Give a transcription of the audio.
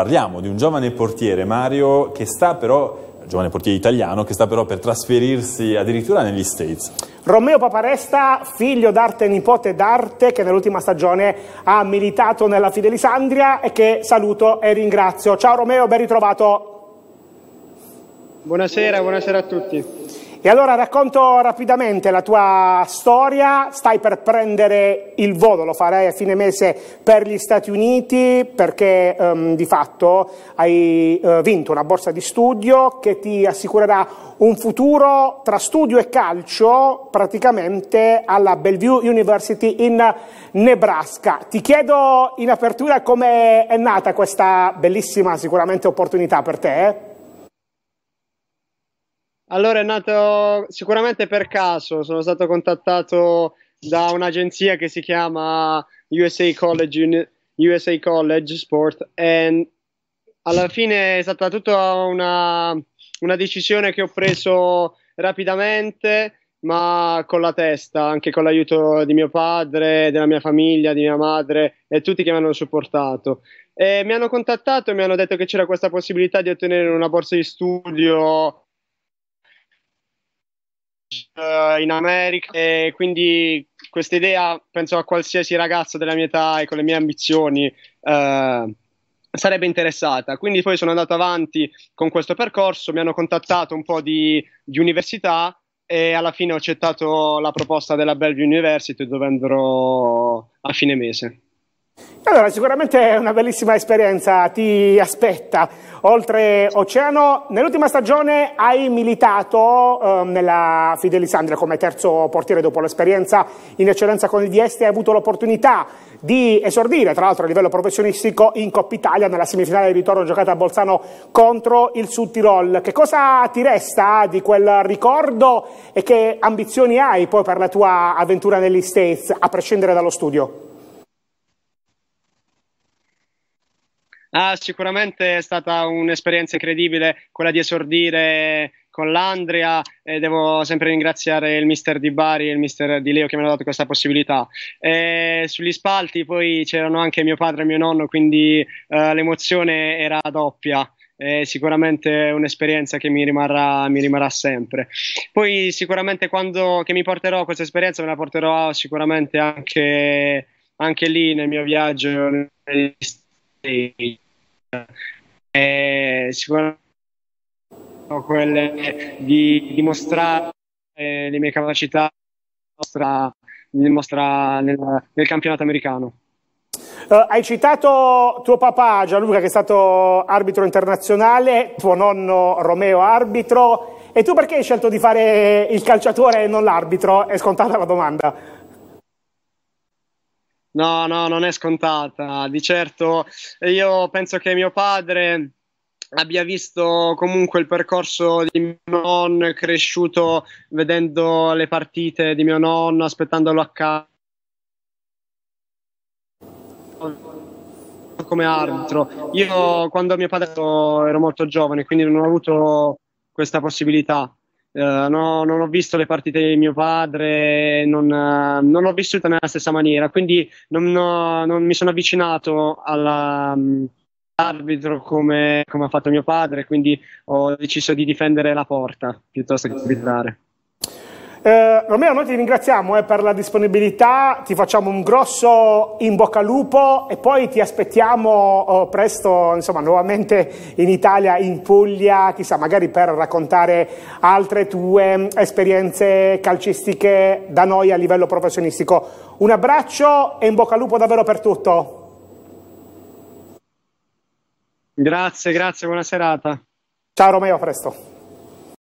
parliamo di un giovane portiere, Mario, che sta però giovane portiere italiano che sta però per trasferirsi addirittura negli States. Romeo Paparesta, figlio d'arte e nipote d'arte, che nell'ultima stagione ha militato nella Fidelisandria e che saluto e ringrazio. Ciao Romeo, ben ritrovato. Buonasera, buonasera a tutti. E allora racconto rapidamente la tua storia, stai per prendere il volo, lo farai a fine mese per gli Stati Uniti perché um, di fatto hai uh, vinto una borsa di studio che ti assicurerà un futuro tra studio e calcio praticamente alla Bellevue University in Nebraska. Ti chiedo in apertura come è nata questa bellissima sicuramente opportunità per te. Eh? Allora è nato sicuramente per caso, sono stato contattato da un'agenzia che si chiama USA College, USA College Sport e alla fine è stata tutta una, una decisione che ho preso rapidamente ma con la testa, anche con l'aiuto di mio padre, della mia famiglia, di mia madre e tutti che mi hanno supportato. E mi hanno contattato e mi hanno detto che c'era questa possibilità di ottenere una borsa di studio eh, in America e quindi questa idea penso a qualsiasi ragazzo della mia età e con le mie ambizioni eh, sarebbe interessata. Quindi poi sono andato avanti con questo percorso, mi hanno contattato un po' di, di università e alla fine ho accettato la proposta della Bellevue University dove andrò a fine mese. Allora, sicuramente è una bellissima esperienza, ti aspetta. Oltre Oceano, nell'ultima stagione hai militato eh, nella Fidelisandria come terzo portiere dopo l'esperienza in eccellenza con il Dieste, hai avuto l'opportunità di esordire, tra l'altro a livello professionistico, in Coppa Italia nella semifinale di ritorno giocata a Bolzano contro il Sud Tirol. Che cosa ti resta di quel ricordo e che ambizioni hai poi per la tua avventura negli States, a prescindere dallo studio? Ah, sicuramente è stata un'esperienza incredibile quella di esordire con l'Andria e devo sempre ringraziare il mister di Bari e il mister di Leo che mi hanno dato questa possibilità. E sugli spalti poi c'erano anche mio padre e mio nonno, quindi eh, l'emozione era doppia. È sicuramente un'esperienza che mi rimarrà, mi rimarrà sempre. Poi sicuramente quando che mi porterò questa esperienza me la porterò sicuramente anche, anche lì nel mio viaggio negli Stati e eh, sicuramente quelle di dimostrare eh, le mie capacità nella, nel, nel campionato americano. Uh, hai citato tuo papà Gianluca che è stato arbitro internazionale, tuo nonno Romeo arbitro e tu perché hai scelto di fare il calciatore e non l'arbitro? È scontata la domanda. No, no, non è scontata. Di certo, io penso che mio padre abbia visto comunque il percorso di mio nonno cresciuto vedendo le partite di mio nonno, aspettandolo a casa come arbitro. Io quando mio padre ero molto giovane, quindi non ho avuto questa possibilità. Uh, no, non ho visto le partite di mio padre, non, uh, non l'ho vissuta nella stessa maniera, quindi non, no, non mi sono avvicinato mm, all'arbitro um, come, come, ha fatto mio padre, quindi ho deciso di difendere la porta piuttosto che di arbitrare. Eh, Romeo, noi ti ringraziamo eh, per la disponibilità, ti facciamo un grosso in bocca al lupo e poi ti aspettiamo oh, presto, insomma, nuovamente in Italia, in Puglia, chissà, magari per raccontare altre tue esperienze calcistiche da noi a livello professionistico. Un abbraccio e in bocca al lupo davvero per tutto. Grazie, grazie, buona serata. Ciao Romeo, a presto.